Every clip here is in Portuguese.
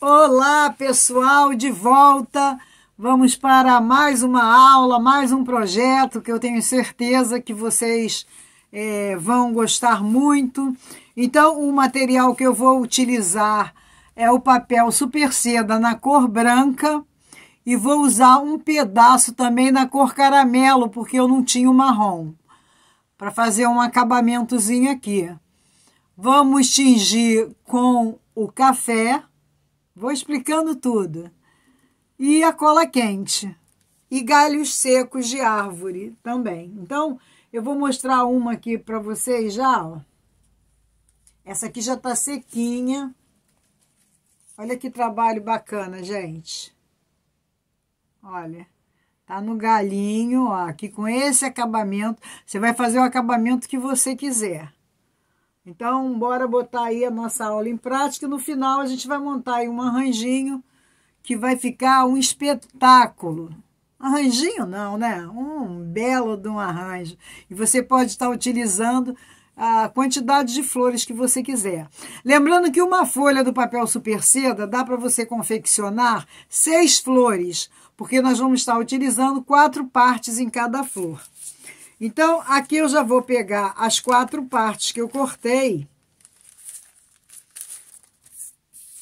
Olá, pessoal, de volta. Vamos para mais uma aula, mais um projeto que eu tenho certeza que vocês é, vão gostar muito. Então, o material que eu vou utilizar é o papel super seda na cor branca e vou usar um pedaço também na cor caramelo, porque eu não tinha o marrom, para fazer um acabamentozinho aqui. Vamos tingir com o café Vou explicando tudo. E a cola quente. E galhos secos de árvore também. Então, eu vou mostrar uma aqui para vocês já. Ó. Essa aqui já está sequinha. Olha que trabalho bacana, gente. Olha, tá no galinho ó, aqui com esse acabamento. Você vai fazer o acabamento que você quiser. Então, bora botar aí a nossa aula em prática. No final, a gente vai montar aí um arranjinho que vai ficar um espetáculo. Arranjinho não, né? Um belo de um arranjo. E você pode estar utilizando a quantidade de flores que você quiser. Lembrando que uma folha do papel super seda dá para você confeccionar seis flores, porque nós vamos estar utilizando quatro partes em cada flor. Então, aqui eu já vou pegar as quatro partes que eu cortei.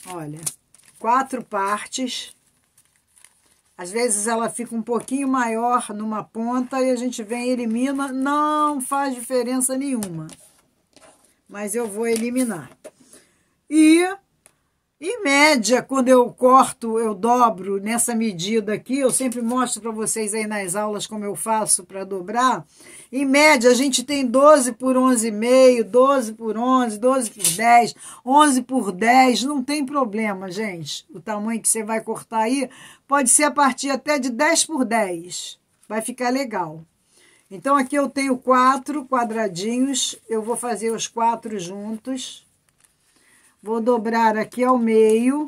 Olha, quatro partes. Às vezes ela fica um pouquinho maior numa ponta e a gente vem e elimina, não faz diferença nenhuma. Mas eu vou eliminar. E em média, quando eu corto, eu dobro nessa medida aqui, eu sempre mostro para vocês aí nas aulas como eu faço para dobrar. Em média, a gente tem 12 por 11,5, 12 por 11, 12 por 10, 11 por 10, não tem problema, gente. O tamanho que você vai cortar aí pode ser a partir até de 10 por 10, vai ficar legal. Então, aqui eu tenho quatro quadradinhos, eu vou fazer os quatro juntos. Vou dobrar aqui ao meio.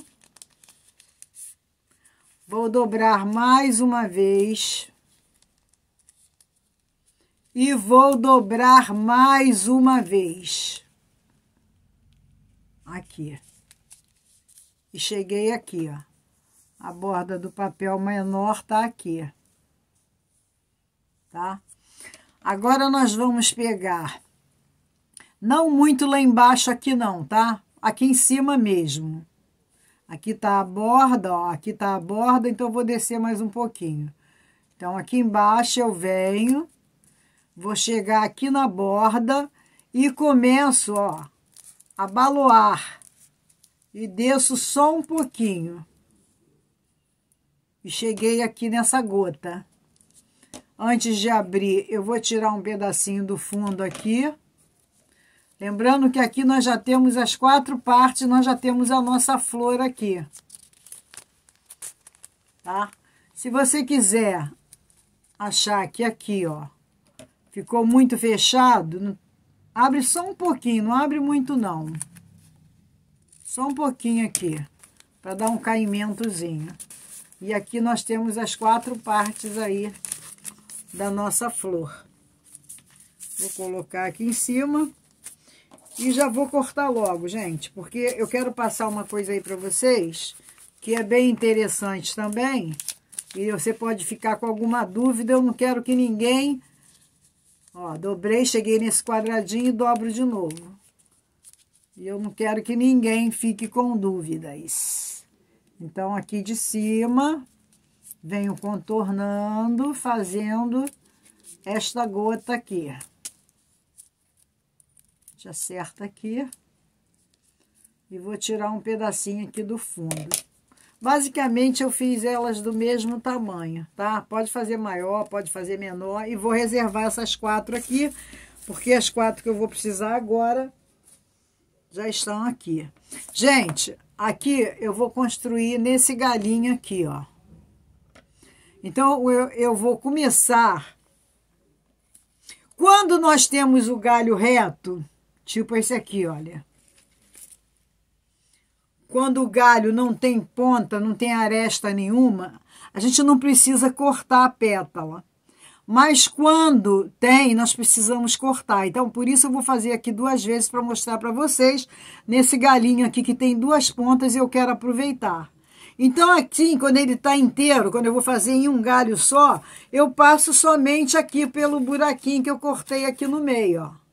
Vou dobrar mais uma vez. E vou dobrar mais uma vez. Aqui. E cheguei aqui, ó. A borda do papel menor tá aqui. Tá? Agora nós vamos pegar não muito lá embaixo aqui não, tá? aqui em cima mesmo. Aqui tá a borda, ó, aqui tá a borda, então eu vou descer mais um pouquinho. Então, aqui embaixo eu venho, vou chegar aqui na borda e começo, ó, a baloar. E desço só um pouquinho. E cheguei aqui nessa gota. Antes de abrir, eu vou tirar um pedacinho do fundo aqui. Lembrando que aqui nós já temos as quatro partes, nós já temos a nossa flor aqui. Tá? Se você quiser achar que aqui, ó, ficou muito fechado, abre só um pouquinho, não abre muito não. Só um pouquinho aqui, para dar um caimentozinho. E aqui nós temos as quatro partes aí da nossa flor. Vou colocar aqui em cima. E já vou cortar logo, gente, porque eu quero passar uma coisa aí para vocês que é bem interessante também. E você pode ficar com alguma dúvida, eu não quero que ninguém... Ó, dobrei, cheguei nesse quadradinho e dobro de novo. E eu não quero que ninguém fique com dúvidas. Então, aqui de cima, venho contornando, fazendo esta gota aqui gente acerta aqui. E vou tirar um pedacinho aqui do fundo. Basicamente, eu fiz elas do mesmo tamanho, tá? Pode fazer maior, pode fazer menor. E vou reservar essas quatro aqui, porque as quatro que eu vou precisar agora já estão aqui. Gente, aqui eu vou construir nesse galinho aqui, ó. Então, eu, eu vou começar... Quando nós temos o galho reto, Tipo esse aqui, olha. Quando o galho não tem ponta, não tem aresta nenhuma, a gente não precisa cortar a pétala. Mas quando tem, nós precisamos cortar. Então, por isso eu vou fazer aqui duas vezes para mostrar para vocês nesse galinho aqui que tem duas pontas e eu quero aproveitar. Então, aqui, quando ele está inteiro, quando eu vou fazer em um galho só, eu passo somente aqui pelo buraquinho que eu cortei aqui no meio, ó.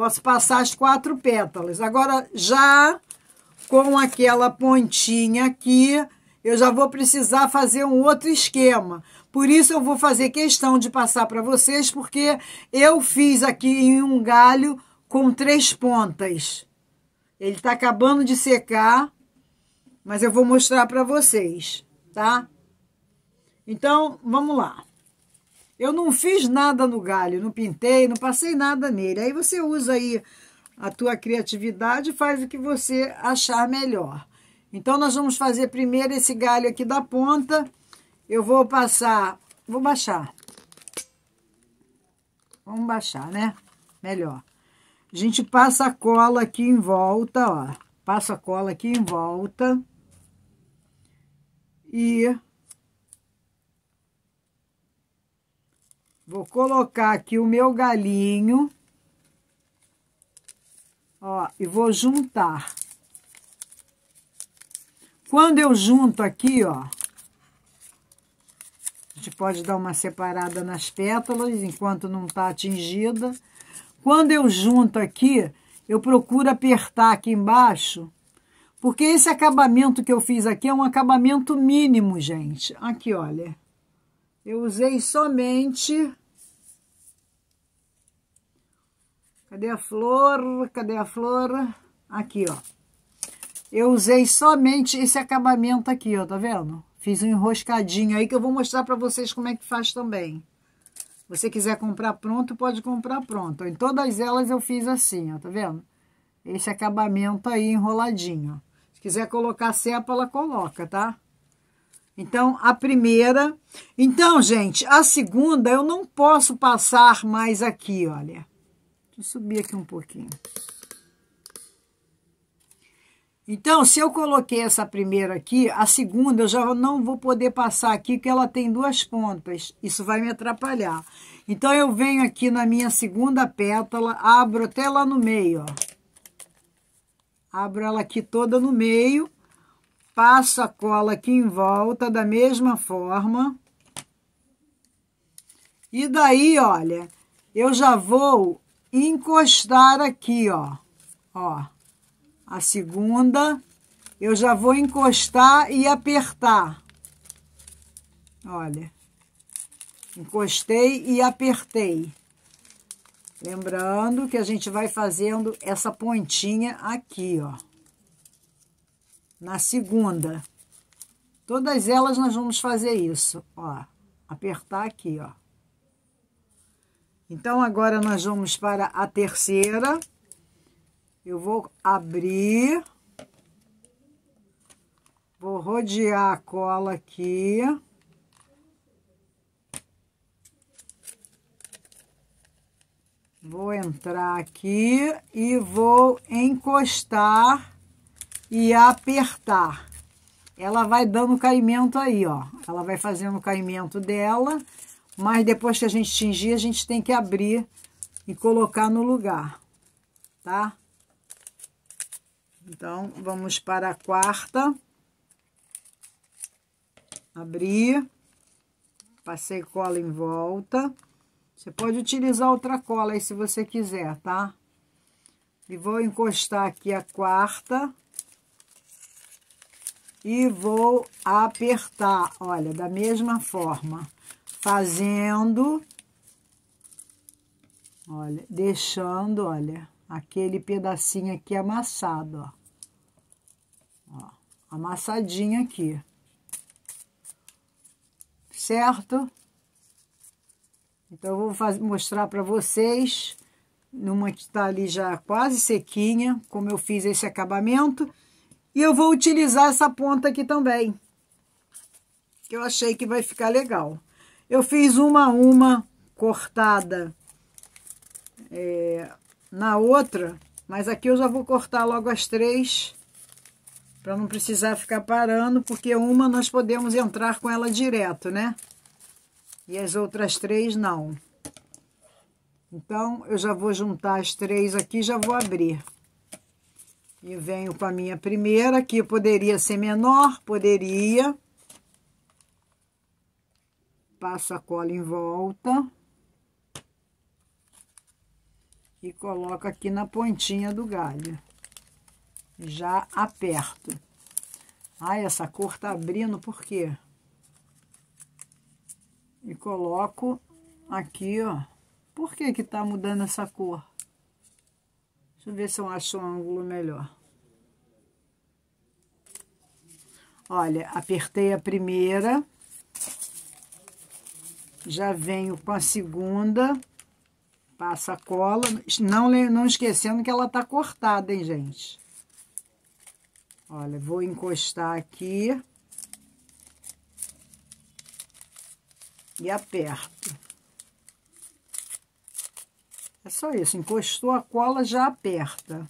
Posso passar as quatro pétalas. Agora, já com aquela pontinha aqui, eu já vou precisar fazer um outro esquema. Por isso eu vou fazer questão de passar para vocês, porque eu fiz aqui em um galho com três pontas. Ele está acabando de secar, mas eu vou mostrar para vocês, tá? Então, vamos lá. Eu não fiz nada no galho, não pintei, não passei nada nele. Aí você usa aí a tua criatividade e faz o que você achar melhor. Então, nós vamos fazer primeiro esse galho aqui da ponta. Eu vou passar, vou baixar. Vamos baixar, né? Melhor. A gente passa a cola aqui em volta, ó. Passa a cola aqui em volta. E Vou colocar aqui o meu galinho. Ó, e vou juntar. Quando eu junto aqui, ó, a gente pode dar uma separada nas pétalas, enquanto não tá atingida. Quando eu junto aqui, eu procuro apertar aqui embaixo, porque esse acabamento que eu fiz aqui é um acabamento mínimo, gente. Aqui, olha. Eu usei somente... Cadê a flor? Cadê a flor? Aqui, ó. Eu usei somente esse acabamento aqui, ó, tá vendo? Fiz um enroscadinho aí que eu vou mostrar pra vocês como é que faz também. Você quiser comprar pronto, pode comprar pronto. Em todas elas eu fiz assim, ó, tá vendo? Esse acabamento aí enroladinho. Se quiser colocar cepa, ela coloca, tá? Então, a primeira. Então, gente, a segunda eu não posso passar mais aqui, olha. Deixa eu subir aqui um pouquinho. Então, se eu coloquei essa primeira aqui, a segunda eu já não vou poder passar aqui, porque ela tem duas pontas. Isso vai me atrapalhar. Então, eu venho aqui na minha segunda pétala, abro até lá no meio, ó. Abro ela aqui toda no meio passo a cola aqui em volta da mesma forma. E daí, olha, eu já vou encostar aqui, ó. Ó, a segunda, eu já vou encostar e apertar. Olha, encostei e apertei. Lembrando que a gente vai fazendo essa pontinha aqui, ó na segunda. Todas elas nós vamos fazer isso, ó, apertar aqui, ó. Então, agora nós vamos para a terceira. Eu vou abrir, vou rodear a cola aqui. Vou entrar aqui e vou encostar e apertar. Ela vai dando caimento aí, ó. Ela vai fazendo o caimento dela, mas depois que a gente tingir, a gente tem que abrir e colocar no lugar, tá? Então, vamos para a quarta. Abrir. Passei cola em volta. Você pode utilizar outra cola aí se você quiser, tá? E vou encostar aqui a quarta e vou apertar, olha, da mesma forma, fazendo, olha, deixando, olha, aquele pedacinho aqui amassado, ó. Ó, amassadinho aqui, certo? Então, eu vou fazer, mostrar para vocês, numa que está ali já quase sequinha, como eu fiz esse acabamento, e eu vou utilizar essa ponta aqui também, que eu achei que vai ficar legal. Eu fiz uma a uma cortada é, na outra, mas aqui eu já vou cortar logo as três, para não precisar ficar parando, porque uma nós podemos entrar com ela direto, né? E as outras três não. Então, eu já vou juntar as três aqui e já vou abrir. E venho com a minha primeira, que poderia ser menor, poderia. Passo a cola em volta. E coloco aqui na pontinha do galho. Já aperto. Ai, ah, essa cor tá abrindo, por quê? E coloco aqui, ó. Por que que tá mudando essa cor? Deixa eu ver se eu acho um ângulo melhor. Olha, apertei a primeira. Já venho com a segunda. Passa a cola. Não, não esquecendo que ela tá cortada, hein, gente? Olha, vou encostar aqui. E aperto. É só isso, encostou a cola, já aperta.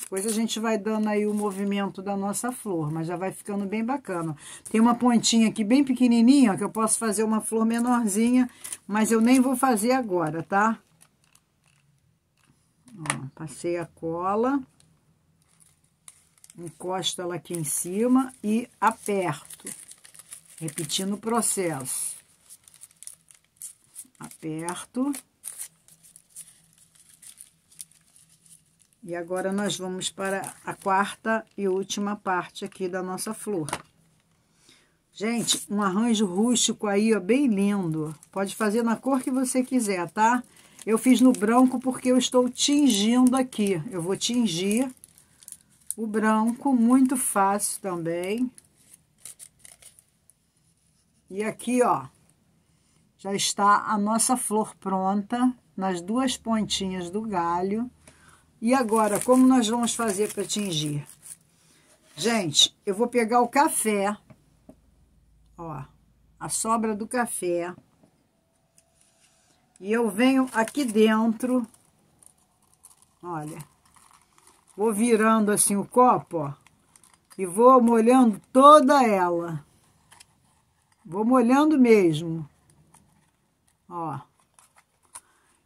Depois a gente vai dando aí o movimento da nossa flor, mas já vai ficando bem bacana. Tem uma pontinha aqui bem pequenininha, ó, que eu posso fazer uma flor menorzinha, mas eu nem vou fazer agora, tá? Ó, passei a cola, encosto ela aqui em cima e aperto, repetindo o processo. E agora, nós vamos para a quarta e última parte aqui da nossa flor. Gente, um arranjo rústico aí, ó, bem lindo. Pode fazer na cor que você quiser, tá? Eu fiz no branco porque eu estou tingindo aqui. Eu vou tingir o branco, muito fácil também. E aqui, ó, já está a nossa flor pronta nas duas pontinhas do galho. E agora, como nós vamos fazer para tingir? Gente, eu vou pegar o café, ó, a sobra do café. E eu venho aqui dentro, olha, vou virando assim o copo, ó, e vou molhando toda ela. Vou molhando mesmo. Ó.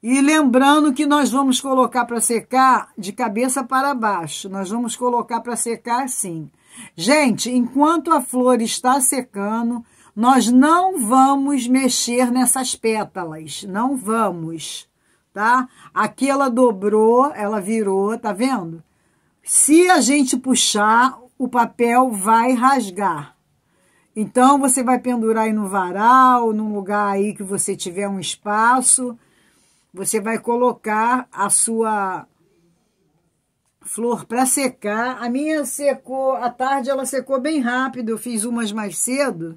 E lembrando que nós vamos colocar para secar de cabeça para baixo. Nós vamos colocar para secar assim. Gente, enquanto a flor está secando, nós não vamos mexer nessas pétalas. Não vamos, tá? Aqui ela dobrou, ela virou, tá vendo? Se a gente puxar, o papel vai rasgar. Então você vai pendurar aí no varal, num lugar aí que você tiver um espaço. Você vai colocar a sua flor para secar. A minha secou, à tarde ela secou bem rápido, eu fiz umas mais cedo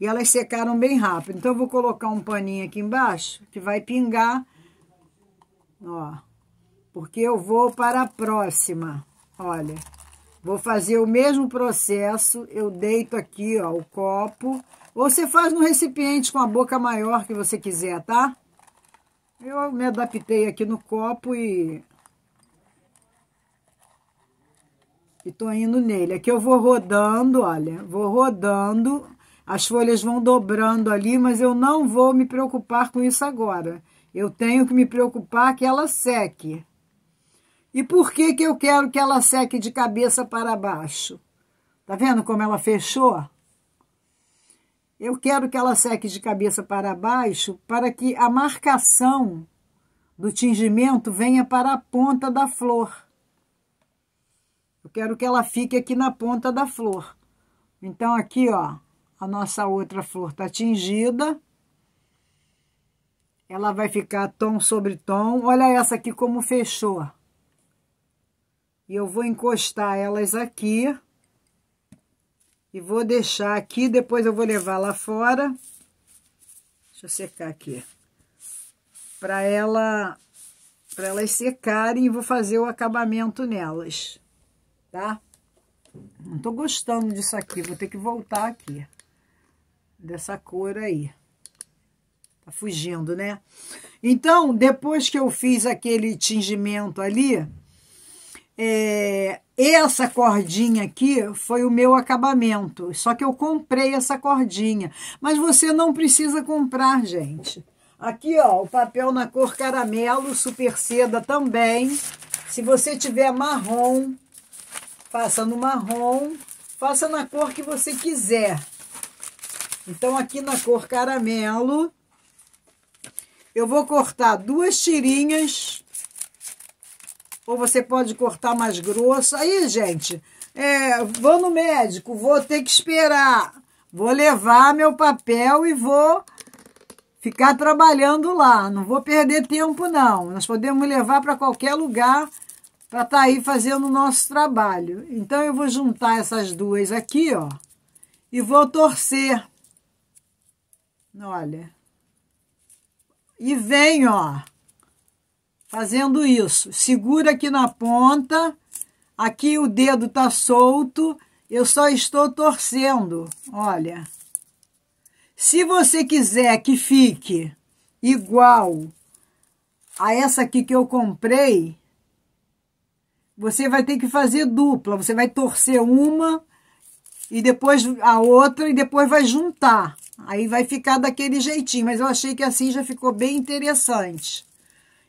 e elas secaram bem rápido. Então eu vou colocar um paninho aqui embaixo que vai pingar, ó, porque eu vou para a próxima, olha. Vou fazer o mesmo processo, eu deito aqui, ó, o copo. Ou você faz no recipiente com a boca maior que você quiser, tá? Eu me adaptei aqui no copo e... E tô indo nele. Aqui eu vou rodando, olha, vou rodando. As folhas vão dobrando ali, mas eu não vou me preocupar com isso agora. Eu tenho que me preocupar que ela seque. E por que, que eu quero que ela seque de cabeça para baixo? Tá vendo como ela fechou? Eu quero que ela seque de cabeça para baixo para que a marcação do tingimento venha para a ponta da flor. Eu quero que ela fique aqui na ponta da flor. Então, aqui, ó, a nossa outra flor tá tingida. Ela vai ficar tom sobre tom. Olha essa aqui como fechou. E eu vou encostar elas aqui. E vou deixar aqui, depois eu vou levar lá fora. Deixa eu secar aqui. Para ela, pra elas secarem e vou fazer o acabamento nelas, tá? Não tô gostando disso aqui, vou ter que voltar aqui. Dessa cor aí. Tá fugindo, né? Então, depois que eu fiz aquele tingimento ali, é, essa cordinha aqui foi o meu acabamento, só que eu comprei essa cordinha. Mas você não precisa comprar, gente. Aqui, ó, o papel na cor caramelo, super seda também. Se você tiver marrom, faça no marrom, faça na cor que você quiser. Então, aqui na cor caramelo, eu vou cortar duas tirinhas ou você pode cortar mais grosso. Aí, gente, é, vou no médico, vou ter que esperar. Vou levar meu papel e vou ficar trabalhando lá. Não vou perder tempo, não. Nós podemos levar para qualquer lugar para estar tá aí fazendo o nosso trabalho. Então, eu vou juntar essas duas aqui, ó, e vou torcer. Olha. E vem, ó fazendo isso. Segura aqui na ponta, aqui o dedo tá solto, eu só estou torcendo, olha. Se você quiser que fique igual a essa aqui que eu comprei, você vai ter que fazer dupla, você vai torcer uma e depois a outra e depois vai juntar. Aí vai ficar daquele jeitinho, mas eu achei que assim já ficou bem interessante.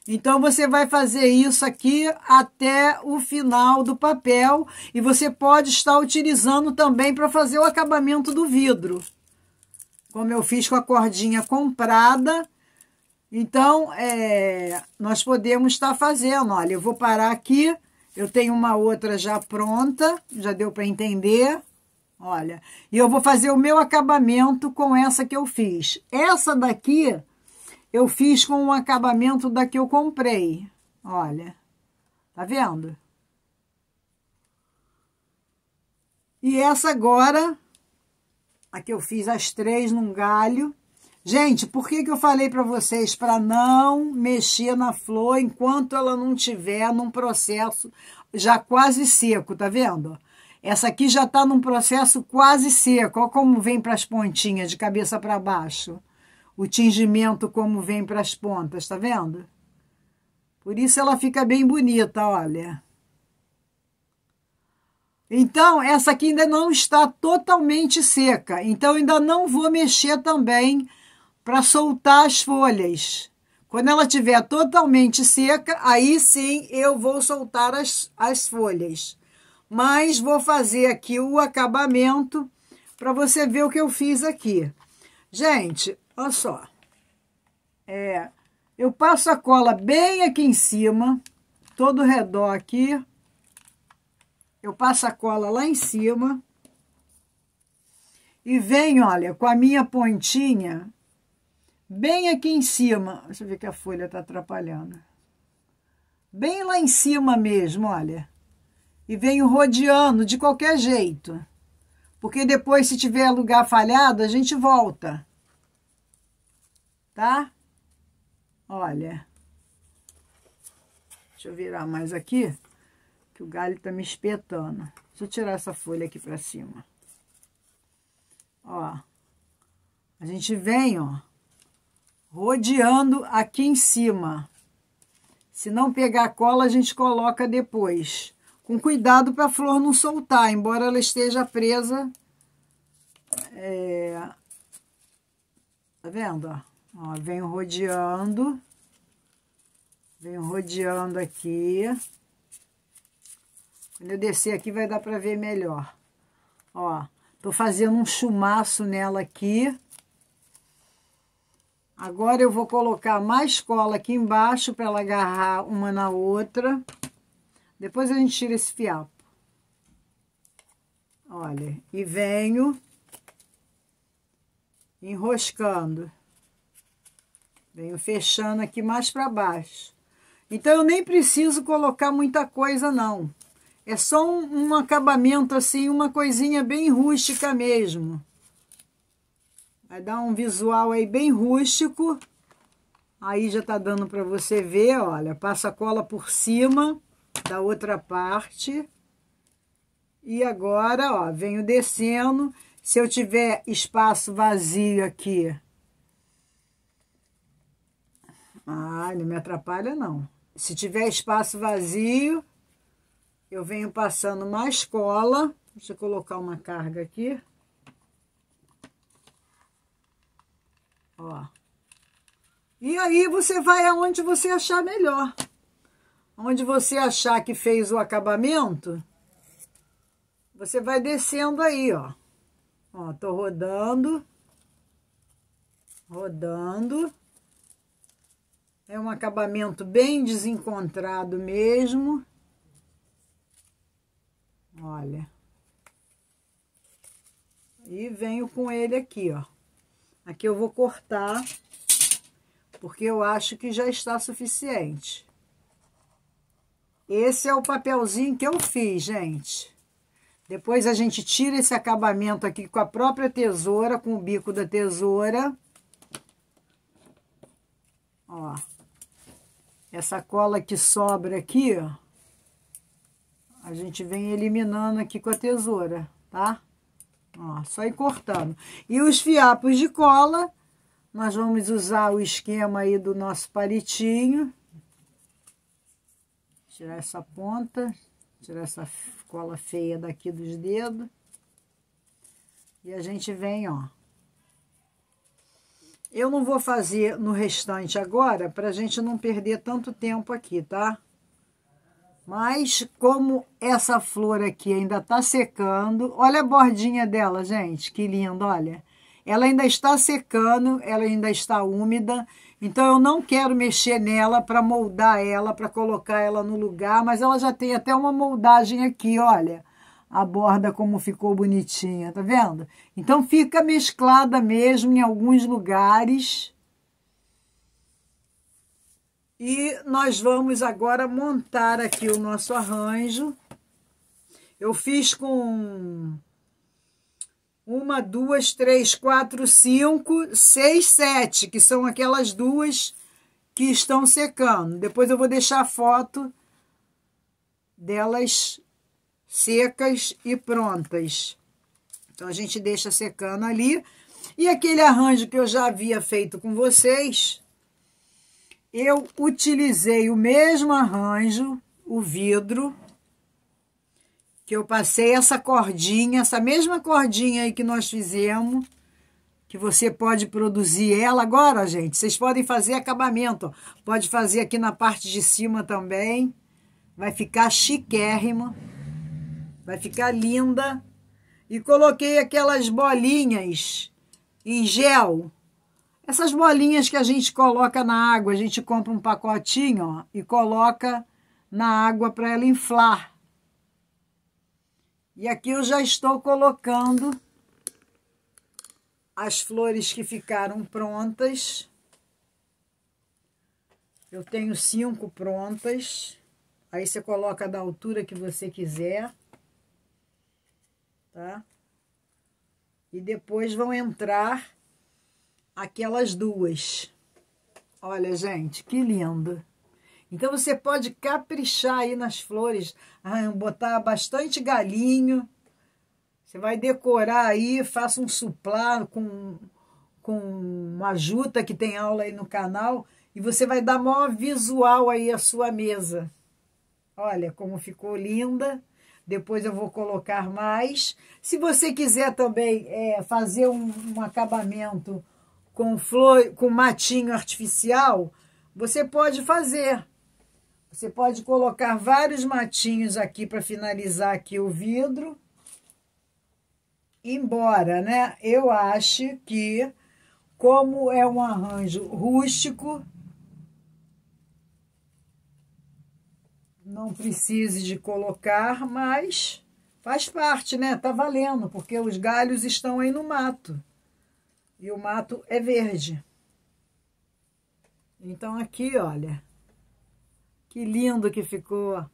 Então você vai fazer isso aqui até o final do papel e você pode estar utilizando também para fazer o acabamento do vidro. Como eu fiz com a cordinha comprada, então é, nós podemos estar fazendo. Olha, eu vou parar aqui, eu tenho uma outra já pronta, já deu para entender. Olha, e eu vou fazer o meu acabamento com essa que eu fiz. Essa daqui eu fiz com um acabamento da que eu comprei. Olha, tá vendo? E essa agora, a que eu fiz as três num galho. Gente, por que, que eu falei para vocês para não mexer na flor enquanto ela não tiver num processo já quase seco, tá vendo? Essa aqui já está num processo quase seco, olha como vem para as pontinhas de cabeça para baixo o tingimento como vem para as pontas, tá vendo? Por isso ela fica bem bonita, olha. Então, essa aqui ainda não está totalmente seca, então ainda não vou mexer também para soltar as folhas. Quando ela estiver totalmente seca, aí sim eu vou soltar as, as folhas. Mas vou fazer aqui o acabamento para você ver o que eu fiz aqui. Gente, Olha só. É, eu passo a cola bem aqui em cima, todo o redor aqui. Eu passo a cola lá em cima. E venho, olha, com a minha pontinha bem aqui em cima. Deixa eu ver que a folha está atrapalhando. Bem lá em cima mesmo, olha. E venho rodeando de qualquer jeito. Porque depois, se tiver lugar falhado, a gente volta tá? Olha. Deixa eu virar mais aqui, que o galho tá me espetando. Deixa eu tirar essa folha aqui pra cima. Ó. A gente vem, ó, rodeando aqui em cima. Se não pegar a cola, a gente coloca depois. Com cuidado para a flor não soltar, embora ela esteja presa. É... Tá vendo, ó? Ó, venho rodeando. Venho rodeando aqui. Quando eu descer aqui, vai dar pra ver melhor. Ó, tô fazendo um chumaço nela aqui. Agora, eu vou colocar mais cola aqui embaixo para ela agarrar uma na outra. Depois a gente tira esse fiapo. Olha, e venho enroscando. Venho fechando aqui mais para baixo. Então, eu nem preciso colocar muita coisa, não. É só um, um acabamento assim, uma coisinha bem rústica mesmo. Vai dar um visual aí bem rústico. Aí já tá dando para você ver, olha. Passa a cola por cima da outra parte. E agora, ó, venho descendo. Se eu tiver espaço vazio aqui, ah, não me atrapalha, não. Se tiver espaço vazio, eu venho passando mais cola. Deixa eu colocar uma carga aqui. Ó. E aí você vai aonde você achar melhor. Onde você achar que fez o acabamento, você vai descendo aí, ó. Ó, tô rodando. Rodando. É um acabamento bem desencontrado mesmo. Olha. E venho com ele aqui, ó. Aqui eu vou cortar, porque eu acho que já está suficiente. Esse é o papelzinho que eu fiz, gente. Depois a gente tira esse acabamento aqui com a própria tesoura, com o bico da tesoura. Ó. Essa cola que sobra aqui, ó, a gente vem eliminando aqui com a tesoura, tá? Ó, só ir cortando. E os fiapos de cola, nós vamos usar o esquema aí do nosso palitinho. Tirar essa ponta, tirar essa cola feia daqui dos dedos. E a gente vem, ó, eu não vou fazer no restante agora, para a gente não perder tanto tempo aqui, tá? Mas como essa flor aqui ainda está secando, olha a bordinha dela, gente, que linda, olha. Ela ainda está secando, ela ainda está úmida, então eu não quero mexer nela para moldar ela, para colocar ela no lugar, mas ela já tem até uma moldagem aqui, olha a borda como ficou bonitinha, tá vendo? Então fica mesclada mesmo em alguns lugares. E nós vamos agora montar aqui o nosso arranjo. Eu fiz com uma, duas, três, quatro, cinco, seis, sete, que são aquelas duas que estão secando. Depois eu vou deixar a foto delas secas e prontas. Então, a gente deixa secando ali. E aquele arranjo que eu já havia feito com vocês, eu utilizei o mesmo arranjo, o vidro, que eu passei essa cordinha, essa mesma cordinha aí que nós fizemos, que você pode produzir ela agora, gente. Vocês podem fazer acabamento, pode fazer aqui na parte de cima também. Vai ficar chiquérrimo. Vai ficar linda. E coloquei aquelas bolinhas em gel. Essas bolinhas que a gente coloca na água, a gente compra um pacotinho ó, e coloca na água para ela inflar. E aqui eu já estou colocando as flores que ficaram prontas. Eu tenho cinco prontas. Aí você coloca da altura que você quiser tá? E depois vão entrar aquelas duas. Olha, gente, que lindo! Então você pode caprichar aí nas flores, ah, botar bastante galinho. Você vai decorar aí, faça um suplá com, com uma juta que tem aula aí no canal e você vai dar maior visual aí à sua mesa. Olha como ficou linda. Depois eu vou colocar mais. Se você quiser também é, fazer um, um, acabamento com flor, com matinho artificial, você pode fazer. Você pode colocar vários matinhos aqui para finalizar aqui o vidro. Embora, né, eu acho que como é um arranjo rústico, não precise de colocar, mas faz parte, né? Tá valendo, porque os galhos estão aí no mato. E o mato é verde. Então aqui, olha, que lindo que ficou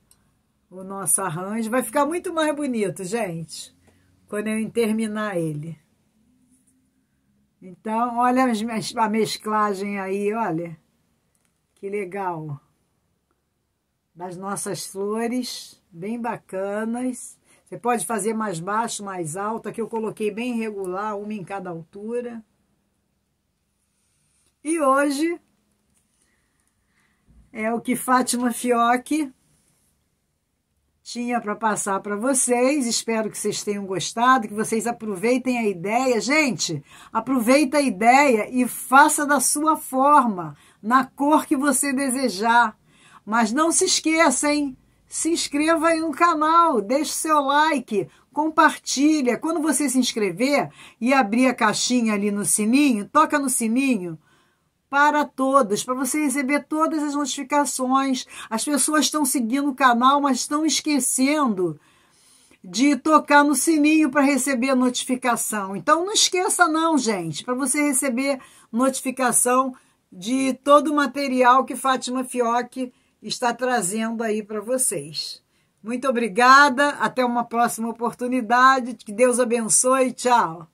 o nosso arranjo. Vai ficar muito mais bonito, gente, quando eu terminar ele. Então, olha a mesclagem aí, olha. Que legal das nossas flores, bem bacanas. Você pode fazer mais baixo, mais alta, que eu coloquei bem regular, uma em cada altura. E hoje é o que Fátima Fioc tinha para passar para vocês. Espero que vocês tenham gostado, que vocês aproveitem a ideia. Gente, aproveita a ideia e faça da sua forma, na cor que você desejar. Mas não se esqueça, hein? Se inscreva aí no canal, deixe seu like, compartilha. Quando você se inscrever e abrir a caixinha ali no sininho, toca no sininho para todos, para você receber todas as notificações. As pessoas estão seguindo o canal, mas estão esquecendo de tocar no sininho para receber a notificação. Então não esqueça não, gente, para você receber notificação de todo o material que Fátima Fioc está trazendo aí para vocês. Muito obrigada, até uma próxima oportunidade. Que Deus abençoe, tchau.